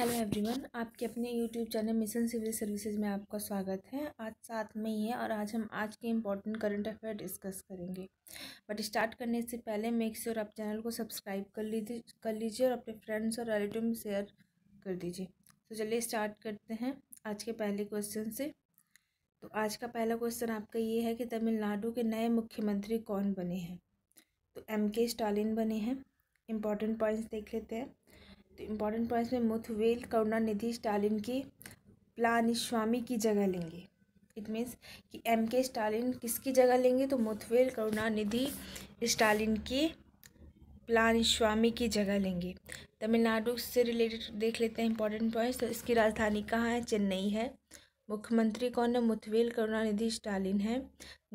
hello everyone आपके अपने YouTube channel mission civil services में आपका स्वागत है आज साथ में ही है और आज हम आज के इम्पोर्टेंट करंट अफेयर डिस्कस करेंगे बट स्टार्ट करने से पहले मेक श्योर आप चैनल को सब्सक्राइब कर लीजिए कर लीजिए और अपने फ्रेंड्स और रिलेटिव में शेयर कर दीजिए तो चलिए स्टार्ट करते हैं आज के पहले क्वेश्चन से तो आज का पहला क्वेश्चन आपका ये है कि तमिलनाडु के नए मुख्यमंत्री कौन बने हैं तो एम के स्टालिन बने हैं इम्पॉर्टेंट पॉइंट्स देख लेते हैं इंपॉर्टेंट पॉइंट्स में मुथवेल करुणानिधि स्टालिन की प्लानिस्वामी की जगह लेंगे इट मीन्स कि एम के स्टालिन किसकी जगह लेंगे तो मुथवेल करुणानिधि स्टालिन की प्लानिस्वामी की जगह लेंगे तमिलनाडु से रिलेटेड देख लेते हैं इंपॉर्टेंट पॉइंट्स तो इसकी राजधानी कहाँ है चेन्नई है मुख्यमंत्री कौन है मुथवेल करुणानिधि स्टालिन है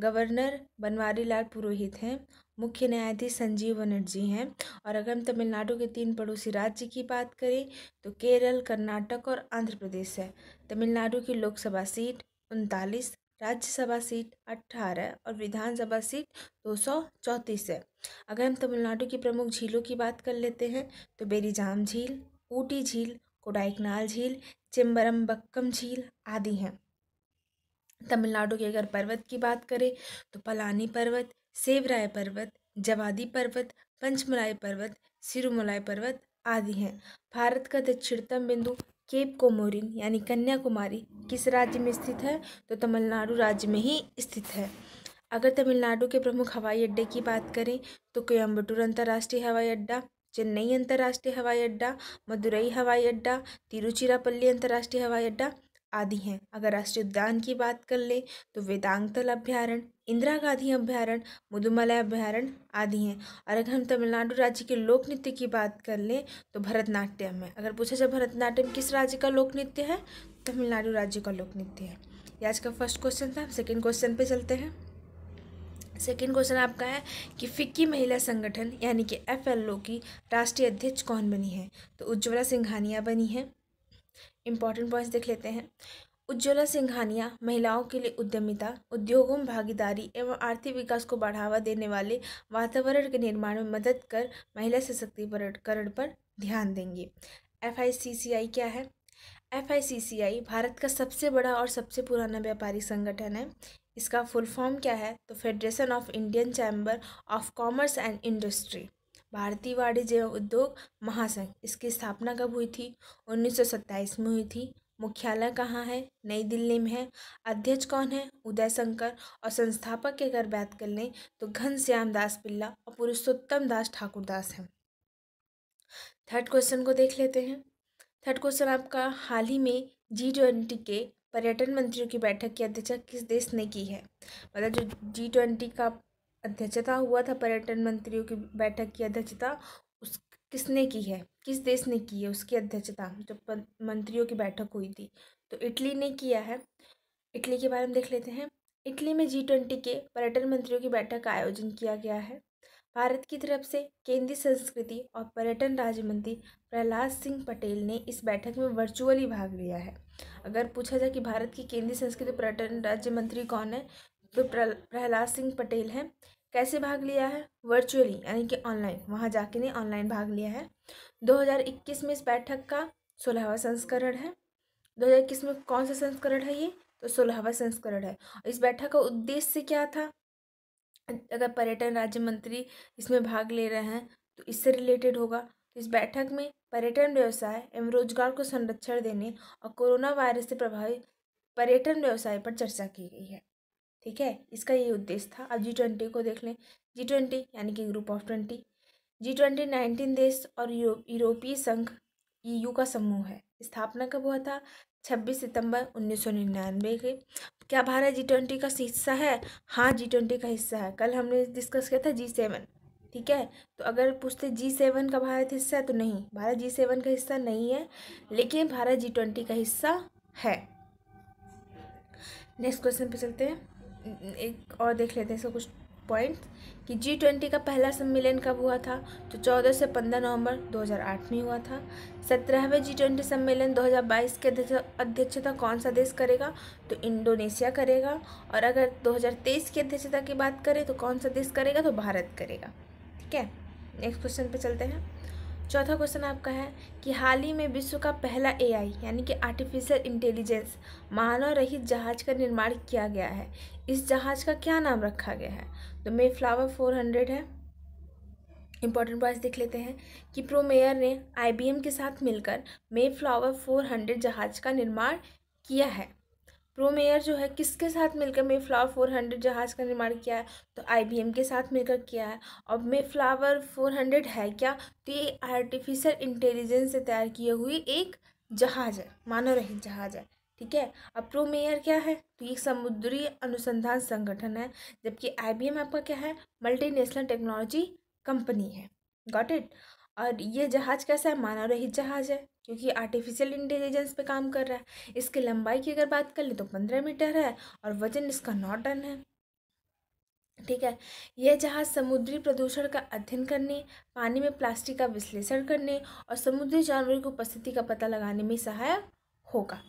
गवर्नर बनवारी लाल पुरोहित हैं मुख्य न्यायाधीश संजीव बनर्जी हैं और अगर हम तमिलनाडु के तीन पड़ोसी राज्य की बात करें तो केरल कर्नाटक और आंध्र प्रदेश है तमिलनाडु की लोकसभा सीट उनतालीस राज्यसभा सीट अट्ठारह और विधानसभा सीट दो सौ चौंतीस है अगर हम तमिलनाडु की प्रमुख झीलों की बात कर लेते हैं तो बेरीजाम झील ऊटी झील कोडाइकनाल झील चिम्बरम्बक्कम झील आदि हैं तमिलनाडु के अगर पर्वत की बात करें तो पलानी पर्वत सेवराय पर्वत जवादी पर्वत पंचमलाई पर्वत सिरुमलाई पर्वत आदि हैं भारत का दक्षिणतम बिंदु केप कोमोरिन यानी कन्याकुमारी किस राज्य में स्थित है तो तमिलनाडु राज्य में ही स्थित है अगर तमिलनाडु के प्रमुख हवाई अड्डे की बात करें तो कोयम्बटूर अंतर्राष्ट्रीय हवाई अड्डा चेन्नई अंतर्राष्ट्रीय हवाई अड्डा मदुरई हवाई अड्डा तिरुचिरापल्ली अंतर्राष्ट्रीय हवाई अड्डा आदि हैं अगर राष्ट्रीय उद्यान की बात कर लें तो वेदांगतल अभ्यारण्य इंदिरा गांधी अभ्यारण मुदुमलय अभ्यारण्य आदि हैं और अगर हम तमिलनाडु राज्य के लोक नृत्य की बात कर लें तो भरतनाट्यम है अगर पूछा जाए भरतनाट्यम किस राज्य का लोक नृत्य है तमिलनाडु राज्य का लोक नृत्य है ये आज का फर्स्ट क्वेश्चन था सेकेंड क्वेश्चन पे चलते हैं सेकेंड क्वेश्चन आपका है कि फिक्की महिला संगठन यानी कि एफ की राष्ट्रीय अध्यक्ष कौन बनी है तो उज्ज्वला सिंघानिया बनी है इंपॉर्टेंट पॉइंट्स देख लेते हैं उज्ज्वला सिंघानिया महिलाओं के लिए उद्यमिता उद्योगों में भागीदारी एवं आर्थिक विकास को बढ़ावा देने वाले वातावरण के निर्माण में मदद कर महिला सशक्तिकरण पर ध्यान देंगे एफ क्या है एफ भारत का सबसे बड़ा और सबसे पुराना व्यापारी संगठन है इसका फुल फॉर्म क्या है तो federation of Indian chamber of commerce and industry भारतीय वाणिज्य उद्योग महासंघ इसकी स्थापना कब हुई थी उन्नीस में हुई थी मुख्यालय कहाँ है नई दिल्ली में है अध्यक्ष कौन है उदय शंकर और संस्थापक की अगर बात कर लें तो घनश्याम दास पिल्ला और पुरुषोत्तम दास ठाकुर दास हैं थर्ड क्वेश्चन को देख लेते हैं थर्ड क्वेश्चन आपका हाल ही में जी ट्वेंटी के पर्यटन मंत्रियों की बैठक की अध्यक्षता किस देश ने की है मतलब जो जी ट्वेंटी का अध्यक्षता हुआ था पर्यटन मंत्रियों की बैठक की अध्यक्षता उस किसने की है किस देश ने की है उसकी अध्यक्षता जब मंत्रियों की बैठक हुई थी तो इटली ने किया है इटली के बारे में देख लेते हैं इटली में जी ट्वेंटी के पर्यटन मंत्रियों की बैठक का आयोजन किया गया है भारत की तरफ से केंद्रीय संस्कृति और पर्यटन राज्य मंत्री प्रहलाद सिंह पटेल ने इस बैठक में वर्चुअली भाग लिया है अगर पूछा जाए कि भारत की केंद्रीय संस्कृति पर्यटन राज्य मंत्री कौन है तो प्रहलाद सिंह पटेल हैं कैसे भाग लिया है वर्चुअली यानी कि ऑनलाइन वहाँ जाके ने ऑनलाइन भाग लिया है 2021 में इस बैठक का सोलहवा संस्करण है 2021 में कौन सा संस्करण है ये तो सोलहवा संस्करण है इस बैठक का उद्देश्य क्या था अगर पर्यटन राज्य मंत्री इसमें भाग ले रहे हैं तो इससे रिलेटेड होगा तो इस बैठक में पर्यटन व्यवसाय एवं रोजगार को संरक्षण देने और कोरोना वायरस से प्रभावित पर्यटन व्यवसाय पर चर्चा की गई है ठीक है इसका ये उद्देश्य था अब जी ट्वेंटी को देख लें जी ट्वेंटी यानी कि group of twenty G twenty nineteen देश और यूरोपीय संघ ईयू e का समूह है स्थापना कब हुआ था छब्बीस सितंबर उन्नीस सौ निन्यानवे के क्या भारत जी ट्वेंटी का हिस्सा है हाँ जी ट्वेंटी का हिस्सा है कल हमने डिस्कस किया था जी सेवन ठीक है तो अगर पूछते जी सेवन का भारत हिस्सा है तो नहीं भारत जी सेवन का हिस्सा नहीं है लेकिन भारत जी ट्वेंटी का हिस्सा है नेक्स्ट क्वेश्चन पे चलते हैं एक और देख लेते हैं इसका कुछ पॉइंट कि जी ट्वेंटी का पहला सम्मेलन कब हुआ था तो 14 से 15 नवंबर 2008 में हुआ था सत्रहवें जी ट्वेंटी सम्मेलन 2022 के अध्यक्षता कौन सा देश करेगा तो इंडोनेशिया करेगा और अगर 2023 की अध्यक्षता की बात करें तो कौन सा देश करेगा तो भारत करेगा ठीक है नेक्स्ट क्वेश्चन पे चलते हैं चौथा क्वेश्चन आपका है कि हाल ही में विश्व का पहला एआई यानी कि आर्टिफिशियल इंटेलिजेंस मानव रहित जहाज का निर्माण किया गया है इस जहाज का क्या नाम रखा गया है तो मे फ्लावर फोर हंड्रेड है इंपॉर्टेंट पॉइंट्स देख लेते हैं कि प्रोमेयर ने आईबीएम के साथ मिलकर मे फ्लावर फोर हंड्रेड जहाज का निर्माण किया है प्रोमेयर जो है किसके साथ मिलकर मे फ्लावर फोर हंड्रेड जहाज का निर्माण किया है तो आईबीएम के साथ मिलकर किया है और मे फ्लावर फोर हंड्रेड है क्या तो ये आर्टिफिशियल इंटेलिजेंस से तैयार किए हुए एक जहाज है मानव रहित जहाज है ठीक है अब प्रोमेयर क्या है तो ये समुद्री अनुसंधान संगठन है जबकि आई आपका क्या है मल्टी टेक्नोलॉजी कंपनी है गॉट इट और ये जहाज़ कैसा है मानव रहित जहाज़ है क्योंकि आर्टिफिशियल इंटेलिजेंस पे काम कर रहा है इसकी लंबाई की अगर बात कर लें तो पंद्रह मीटर है और वजन इसका नौ टन है ठीक है यह जहाज़ समुद्री प्रदूषण का अध्ययन करने पानी में प्लास्टिक का विश्लेषण करने और समुद्री जानवरों की उपस्थिति का पता लगाने में सहायक होगा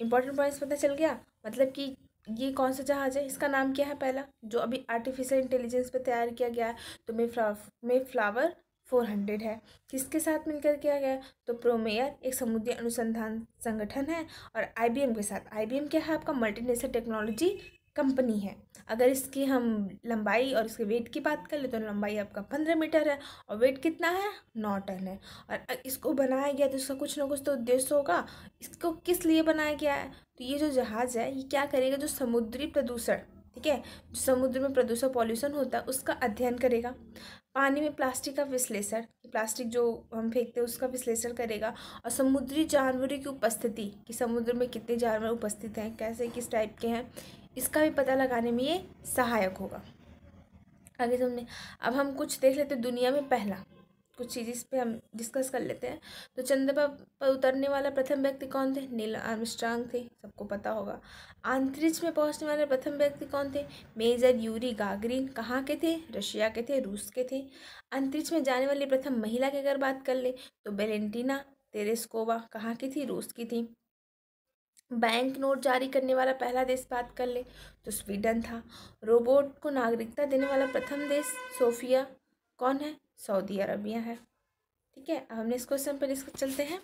इंपॉर्टेंट पॉइंट्स पता चल गया मतलब कि ये कौन सा जहाज़ है इसका नाम क्या है पहला जो अभी आर्टिफिशियल इंटेलिजेंस पर तैयार किया गया है तो मे फ्ला मे फ्लावर फोर हंड्रेड है किसके साथ मिलकर किया गया तो प्रोमेयर एक समुद्री अनुसंधान संगठन है और आई के साथ आई क्या है आपका मल्टी टेक्नोलॉजी कंपनी है अगर इसकी हम लंबाई और इसके वेट की बात कर ले तो लंबाई आपका पंद्रह मीटर है और वेट कितना है नौ टन है और इसको बनाया गया तो इसका कुछ ना कुछ तो उद्देश्य होगा इसको किस लिए बनाया गया है तो ये जो जहाज़ है ये क्या करेगा जो समुद्री प्रदूषण ठीक है जो समुद्र में प्रदूषण पॉल्यूशन होता है उसका अध्ययन करेगा पानी में प्लास्टिक का विश्लेषण प्लास्टिक जो हम फेंकते हैं उसका विश्लेषण करेगा और समुद्री जानवरों की उपस्थिति कि समुद्र में कितने जानवर उपस्थित हैं कैसे किस टाइप के हैं इसका भी पता लगाने में ये सहायक होगा आगे समझने अब हम कुछ देख लेते दुनिया में पहला कुछ चीज़ इस पर हम डिस्कस कर लेते हैं तो चंद्रमा पर उतरने वाला प्रथम व्यक्ति कौन थे नील आर्मस्ट्रांग थे सबको पता होगा अंतरिक्ष में पहुंचने वाले प्रथम व्यक्ति कौन थे मेजर यूरी गागरिन कहाँ के थे रशिया के थे रूस के थे अंतरिक्ष में जाने वाली प्रथम महिला की अगर बात कर ले तो बेलेंटीना तेरेस्कोवा कहाँ की थी रूस की थी बैंक नोट जारी करने वाला पहला देश बात कर ले तो स्वीडन था रोबोट को नागरिकता देने वाला प्रथम देश सोफिया कौन है सऊदी अरबिया है ठीक है अब हमने इस क्वेश्चन पर इसको चलते हैं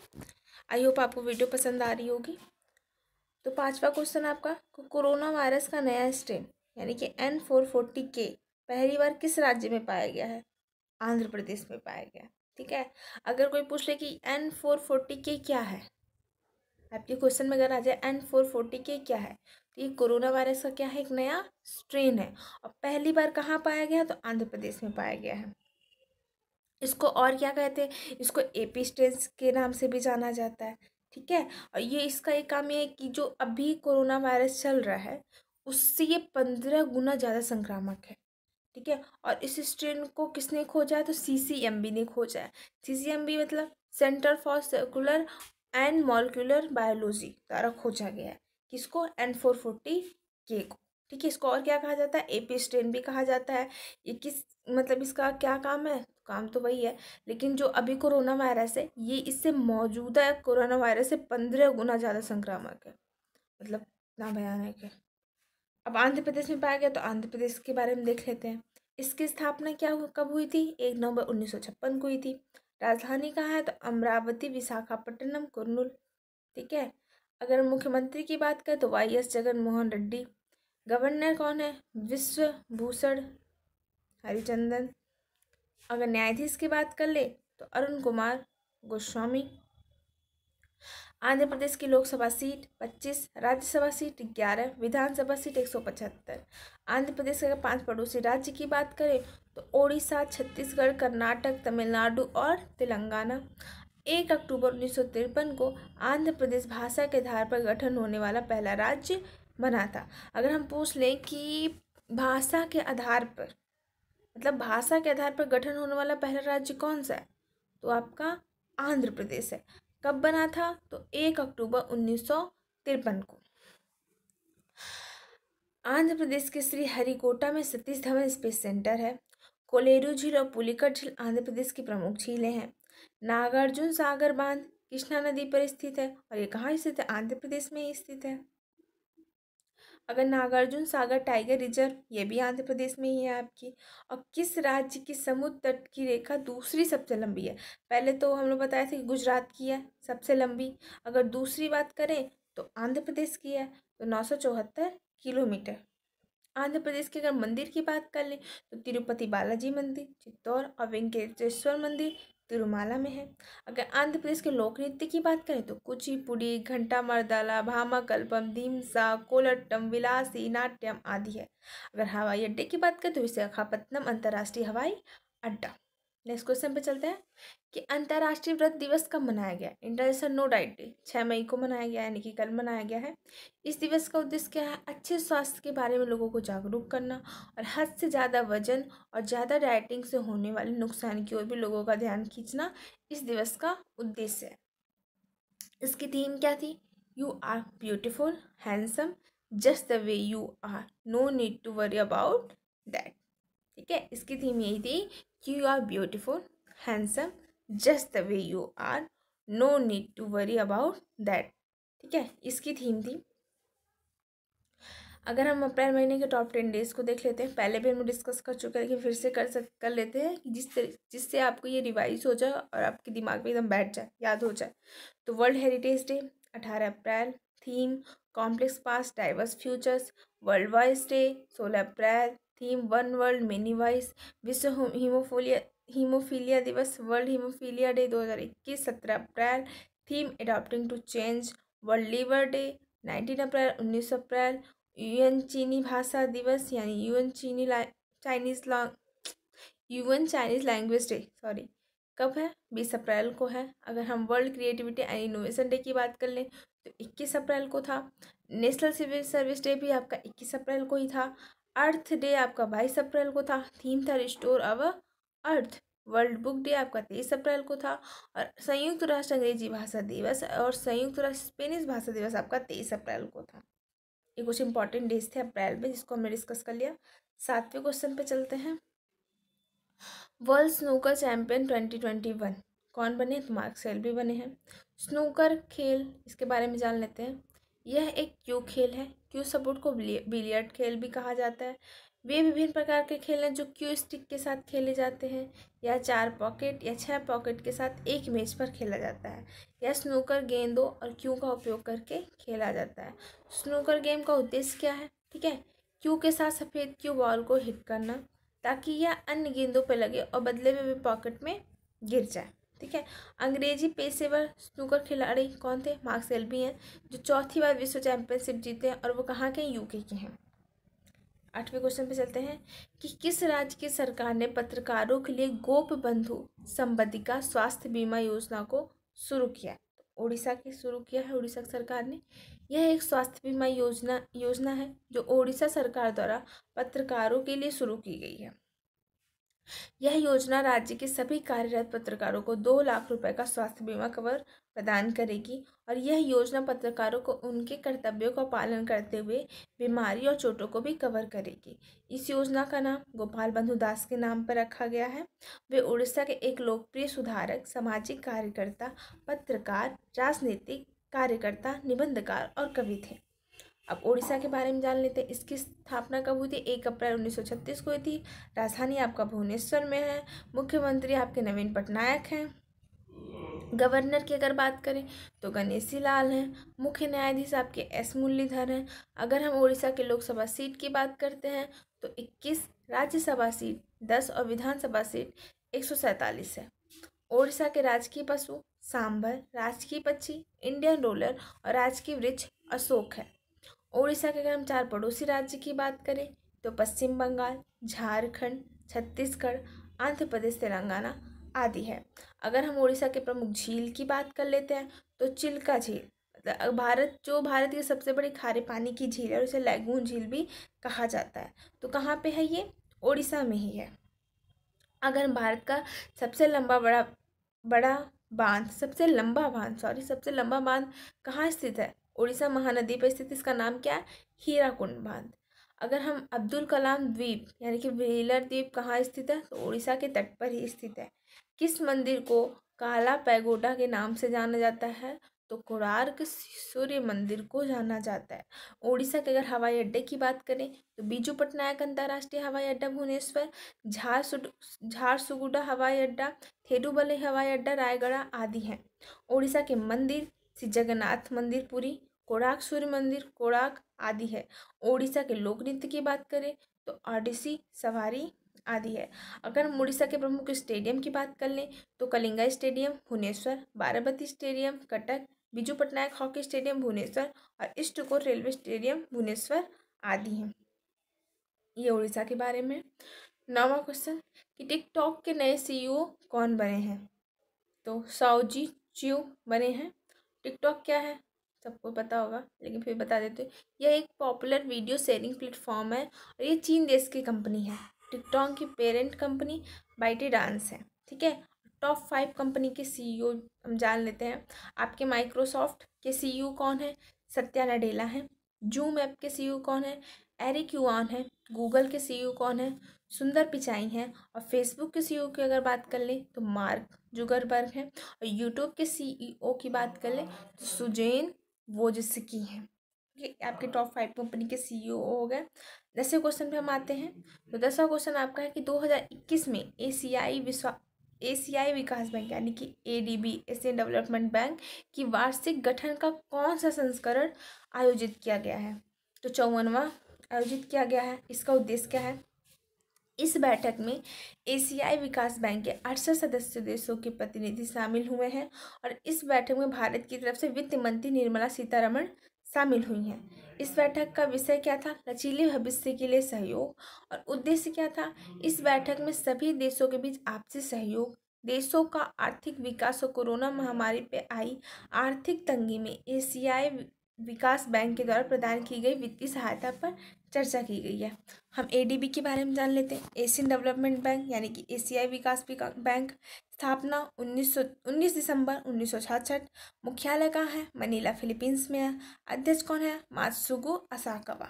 आई होप आपको वीडियो पसंद आ रही होगी तो पांचवा क्वेश्चन आपका कोरोना वायरस का नया स्ट्रेन यानी कि एन फोर फोर्टी के पहली बार किस राज्य में पाया गया है आंध्र प्रदेश में पाया गया ठीक है अगर कोई पूछ ले कि एन फोर फोर्टी के क्या है आपके क्वेश्चन में अगर आ जाए एन फोर फोर्टी के क्या है तो ये कोरोना वायरस का क्या है एक नया स्ट्रेन है और पहली बार कहाँ पाया गया तो आंध्र प्रदेश में पाया गया है इसको और क्या कहते हैं इसको एपिस्टेंस के नाम से भी जाना जाता है ठीक है और ये इसका एक काम ये है कि जो अभी कोरोना वायरस चल रहा है उससे ये पंद्रह गुना ज़्यादा संक्रामक है ठीक है और इस स्ट्रेन को किसने खोजा है तो सी सी एम बी ने खोजा है सी सी एम बी मतलब centre for circular and molecular biology द्वारा खोजा गया है किसको एन फोर फोर्टी के को ठीक है इसको और क्या कहा जाता है एपी स्ट्रेन भी कहा जाता है ये किस मतलब इसका क्या काम है काम तो वही है लेकिन जो अभी कोरोना वायरस है ये इससे मौजूदा कोरोना वायरस से पंद्रह गुना ज़्यादा संक्रामक है मतलब ना भयानक है अब आंध्र प्रदेश में पाया गया तो आंध्र प्रदेश के बारे में देख लेते हैं इसकी स्थापना क्या हुआ कब हुई थी एक नवंबर उन्नीस को हुई थी राजधानी कहाँ है तो अमरावती विशाखापट्टनम कुरनूल ठीक है अगर मुख्यमंत्री की बात करें तो Y S Jagan Mohan Reddy governor कौन है विश्वभूषण हरिचंदन अगर न्यायाधीश की बात कर ले तो अरुण कुमार गोस्वामी आंध्र प्रदेश की Lok Sabha seat 25 Rajya Sabha seat 11 Vidhan Sabha seat 175 Andhra Pradesh अगर पांच पड़ोसी राज्य की बात करें तो ओडिशा छत्तीसगढ़ कर्नाटक तमिलनाडु और तेलंगाना एक अक्टूबर उन्नीस को आंध्र प्रदेश भाषा के आधार पर गठन होने वाला पहला राज्य बना था अगर हम पूछ लें कि भाषा के आधार पर मतलब भाषा के आधार पर गठन होने वाला पहला राज्य कौन सा है तो आपका आंध्र प्रदेश है कब बना था तो एक अक्टूबर उन्नीस को आंध्र प्रदेश के श्री हरिकोटा में सतीश धवन स्पेस सेंटर है कोलेरू झील और पुलिकट झील आंध्र प्रदेश की प्रमुख झीलें हैं नागार्जुन सागर बांध कृष्णा नदी पर स्थित है और ये कहाँ स्थित है आंध्र प्रदेश में ही स्थित है अगर नागार्जुन सागर टाइगर रिजर्व ये भी आंध्र प्रदेश में ही है आपकी और किस राज्य की समुद्र तट की रेखा दूसरी सबसे लंबी है पहले तो हम लोग बताया था कि गुजरात की है सबसे लंबी अगर दूसरी बात करें तो आंध्र प्रदेश की है तो नौ सौ चौहत्तर किलोमीटर आंध्र प्रदेश के अगर मंदिर की बात कर लें तो तिरुपति बालाजी मंदिर चित्तौड़ और वेंकटेश्वर मंदिर तिरुमाला में है अगर आंध्र प्रदेश के लोक नृत्य की बात करें तो कुचिपुड़ी घंटा भामा भामाकल्पम धीमसा कोलट्टम विलासी नाट्यम आदि है अगर हवाई अड्डे की बात करें तो विशाखापत्तनम अंतर्राष्ट्रीय हवाई अड्डा नेक्स्ट क्वेश्चन पे चलते हैं कि अंतर्राष्ट्रीय व्रत दिवस कब मनाया गया इंटरनेशनल नो डाइट डे छः मई को मनाया गया यानी कि कल मनाया गया है इस दिवस का उद्देश्य क्या है अच्छे स्वास्थ्य के बारे में लोगों को जागरूक करना और हद से ज़्यादा वजन और ज़्यादा डाइटिंग से होने वाले नुकसान की ओर भी लोगों का ध्यान खींचना इस दिवस का उद्देश्य है इसकी थीम क्या थी you are beautiful handsome just the way you are no need to worry about that ठीक है इसकी थीम यही थी you are beautiful handsome just the way you are no need to worry about that ठीक है इसकी theme थी अगर हम अप्रैल महीने के टॉप टेन डेज को देख लेते हैं पहले भी हम डिस्कस कर चुके हैं लेकिन फिर से कर सक कर लेते हैं जिस जिससे आपको ये रिवाइज हो जाए और आपके दिमाग में एकदम बैठ जाए याद हो जाए तो वर्ल्ड हेरिटेज डे अठारह अप्रैल theme complex past diverse futures world voice day सोलह अप्रैल theme one world many voice विश्व हीमोफोलिया हीमोफीलिया दिवस वर्ल्ड हीमोफीलिया डे 2021 सत्रह अप्रैल theme adapting to change world liver day 19 अप्रैल 19 अप्रैल यूएन चीनी भाषा दिवस यानी यूएन चीनी Chinese long UN Chinese language day sorry कब है बीस अप्रैल को है अगर हम world creativity and innovation day की बात कर लें तो इक्कीस अप्रैल को था नेशनल सिविल सर्विस डे भी आपका इक्कीस अप्रैल को ही था अर्थ डे आपका बाईस अप्रैल को था थीम था रिस्टोर अव अर्थ वर्ल्ड बुक डे आपका तेईस अप्रैल को था और संयुक्त राष्ट्र अंग्रेजी भाषा दिवस और संयुक्त राष्ट्र स्पेनिश भाषा दिवस आपका तेईस अप्रैल को था ये कुछ इंपॉर्टेंट डेज थे अप्रैल में जिसको हमने डिस्कस कर लिया सातवें क्वेश्चन पे चलते हैं world snooker champion twenty twenty one कौन बने तो मार्क सेल भी बने हैं स्नूकर खेल इसके बारे में जान लेते हैं यह एक क्यू खेल है क्यू सपोर्ट को बिलियर्ड खेल भी कहा जाता है वे विभिन्न प्रकार के खेल हैं जो क्यू स्टिक के साथ खेले जाते हैं या चार पॉकेट या छह पॉकेट के साथ एक मेज पर खेला जाता है यह स्नूकर गेंदों और क्यू का उपयोग करके खेला जाता है स्नूकर गेम का उद्देश्य क्या है ठीक है क्यू के साथ सफ़ेद क्यू बॉल को हिट करना ताकि यह अन्य गेंदों पर लगे और बदले में भी पॉकेट में गिर जाए ठीक है अंग्रेजी पेशेवर स्नूकर खिलाड़ी कौन थे मार्क सेल्बी हैं जो चौथी बार विश्व चैंपियनशिप जीते हैं और वो कहाँ के यूके के हैं आठवें क्वेश्चन पे चलते हैं कि किस राज्य की सरकार ने पत्रकारों के लिए गोप बंधु का स्वास्थ्य बीमा योजना को शुरू किया तो ओडिशा की शुरू किया है उड़ीसा सरकार ने यह एक स्वास्थ्य बीमा योजना योजना है जो ओडिशा सरकार द्वारा पत्रकारों के लिए शुरू की गई है यह योजना राज्य के सभी कार्यरत पत्रकारों को दो लाख रुपए का स्वास्थ्य बीमा कवर प्रदान करेगी और यह योजना पत्रकारों को उनके कर्तव्यों का पालन करते हुए बीमारी और चोटों को भी कवर करेगी इस योजना का नाम गोपाल बंधु दास के नाम पर रखा गया है वे उड़ीसा के एक लोकप्रिय सुधारक सामाजिक कार्यकर्ता पत्रकार राजनीतिक कार्यकर्ता निबंधकार और कवि थे अब ओडिशा के बारे में जान लेते हैं इसकी स्थापना कब हुई थी एक अप्रैल छत्तीस को हुई थी राजधानी आपका भुवनेश्वर में है मुख्यमंत्री आपके नवीन पटनायक हैं गवर्नर की अगर बात करें तो गणेशी लाल हैं मुख्य न्यायाधीश आपके एस मुरलीधर हैं अगर हम ओडिशा के लोकसभा सीट की बात करते हैं तो 21 राज्यसभा सीट 10 और विधानसभा सीट एक है ओडिशा के राजकीय पशु सांभर राजकीय पक्षी इंडियन रोलर और राजकीय वृक्ष अशोक है ओडिशा के अगर हम चार पड़ोसी राज्य की बात करें तो पश्चिम बंगाल झारखंड छत्तीसगढ़ आंध्र प्रदेश तेलंगाना आदि है अगर हम ओडिशा के प्रमुख झील की बात कर लेते हैं तो चिल्का झील मतलब भारत जो भारत की सबसे बड़ी खारे पानी की झील है और इसे लैगून झील भी कहा जाता है तो कहाँ पे है ये ओडिशा में ही है अगर हम भारत का सबसे लंबा बड़ा बड़ा बांध सबसे लंबा बांध सॉरी सबसे लंबा बांध कहाँ स्थित है उड़ीसा महानदी पर स्थित इसका नाम क्या है हीराकुंड बांध अगर हम अब्दुल कलाम द्वीप यानी कि व्हीलर द्वीप कहाँ स्थित है तो उड़ीसा के तट पर ही स्थित है किस मंदिर को काला पैगोडा के नाम से जाना जाता है तो कोणार्क सूर्य मंदिर को जाना जाता है ओडिशा के अगर हवाई अड्डे की बात करें तो बीजू पटनायक अंतर्राष्ट्रीय हवाई अड्डा भुवनेश्वर झारसुगुडा हवाई अड्डा थेरुबले हवाई अड्डा रायगढ़ आदि हैं ओडिशा के मंदिर श्री जगन्नाथ मंदिर पुरी कोणार्क सूर्य मंदिर कोणार्क आदि है ओडिशा के लोक नृत्य की बात करें तो ओडिसी सवारी आदि है अगर हम उड़ीसा के प्रमुख स्टेडियम की बात कर लें तो Kalinga stadium Bhubaneswar Barabati stadium Cuttack Biju Patnaik hockey stadium Bhubaneswar और इष्टकोर रेलवे स्टेडियम भुवनेश्वर आदि हैं ये उड़ीसा के बारे में नौवा क्वेश्चन कि टिकटॉक के नए सीईओ कौन बने हैं तो साउजी च्यू बने हैं टिकटॉक क्या है सबको पता होगा लेकिन फिर बता देते हैं यह एक पॉपुलर वीडियो शेयरिंग प्लेटफॉर्म है और ये चीन देश की कंपनी है टिकटॉक की पेरेंट कंपनी बाइटी डांस है ठीक है टॉप फाइव कंपनी के सीईओ e हम जान लेते हैं आपके माइक्रोसॉफ्ट के सीईओ e कौन है सत्या नडेला है जूम ऐप के सीईओ e कौन है एरिक यूआन है गूगल के सीईओ कौन है सुंदर पिचाई हैं और फेसबुक के सीईओ की अगर बात कर लें तो मार्क जुगरबर्ग हैं और यूट्यूब के सीईओ की बात कर लें तो सुजैन वो जिससे की है ठीक है आपके टॉप फाइव कंपनी के सीईओ e हो गए दसवें क्वेश्चन पे हम आते हैं तो दसवा क्वेश्चन आपका है कि 2021 में एशियाई विश्वा एशियाई विकास बैंक यानी कि एडीबी एशियन डेवलपमेंट बैंक की वार्षिक गठन का कौन सा संस्करण आयोजित किया गया है तो चौवनवा आयोजित किया गया है इसका उद्देश्य क्या है इस बैठक में एशियाई विकास बैंक के अड़सठ सदस्य देशों के प्रतिनिधि शामिल हुए हैं और इस बैठक में भारत की तरफ से वित्त मंत्री निर्मला सीतारमण शामिल हुई हैं इस बैठक का विषय क्या था लचीले भविष्य के लिए सहयोग और उद्देश्य क्या था इस बैठक में सभी देशों के बीच आपसी सहयोग देशों का आर्थिक विकास और कोरोना महामारी पर आई आर्थिक तंगी में एशियाई विकास बैंक के द्वारा प्रदान की गई वित्तीय सहायता पर चर्चा की गई है हम एडीबी के बारे में जान लेते हैं एशियन डेवलपमेंट बैंक यानी कि एशियाई विकास बैंक स्थापना 1919 19 दिसंबर उन्नीस मुख्यालय कहाँ है मनीला फिलीपींस में है अध्यक्ष कौन है मात्सुगो असाकवा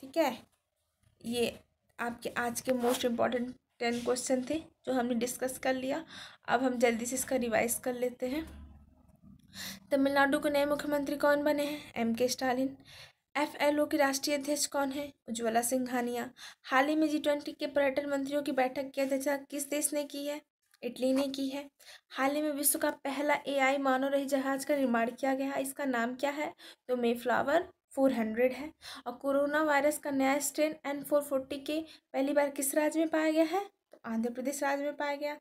ठीक है ये आपके आज के मोस्ट इम्पॉर्टेंट टेन क्वेश्चन थे जो हमने डिस्कस कर लिया अब हम जल्दी से इसका रिवाइज कर लेते हैं तमिलनाडु के नए मुख्यमंत्री कौन बने हैं एम के स्टालिन एफएलओ के राष्ट्रीय अध्यक्ष कौन है उज्ज्वला सिंघानिया हाल ही में जी ट्वेंटी के पर्यटन मंत्रियों की बैठक की अध्यक्षता किस देश ने की है इटली ने की है हाल ही में विश्व का पहला एआई मानव रही जहाज का निर्माण किया गया है इसका नाम क्या है तो मे फ्लावर फोर हंड्रेड है और कोरोना वायरस का नया स्ट्रेन एन फोर फोर्टी के पहली बार किस राज्य में पाया गया है तो आंध्र प्रदेश राज्य में पाया गया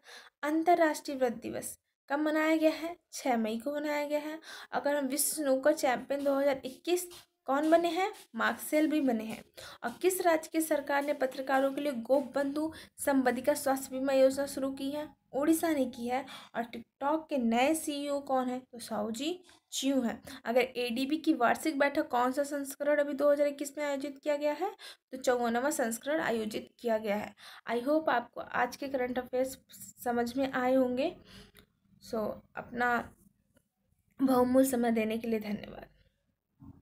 अंतर्राष्ट्रीय व्रत दिवस कब मनाया गया है छः मई को मनाया गया है अगर हम विश्व स्नूकर चैंपियन दो हज़ार इक्कीस कौन बने हैं मार्क्सेल भी बने हैं और किस राज्य की सरकार ने पत्रकारों के लिए गोप बंधु संबंधिका स्वास्थ्य बीमा योजना शुरू की है उड़ीसा ने की है और टिकटॉक के नए सीईओ e कौन है तो साउजी च्यू हैं अगर एडीबी की वार्षिक बैठक कौन सा संस्करण अभी 2021 में आयोजित किया गया है तो चौवनवा संस्करण आयोजित किया गया है आई होप आपको आज के करंट अफेयर्स समझ में आए होंगे सो अपना बहुमूल्य समय देने के लिए धन्यवाद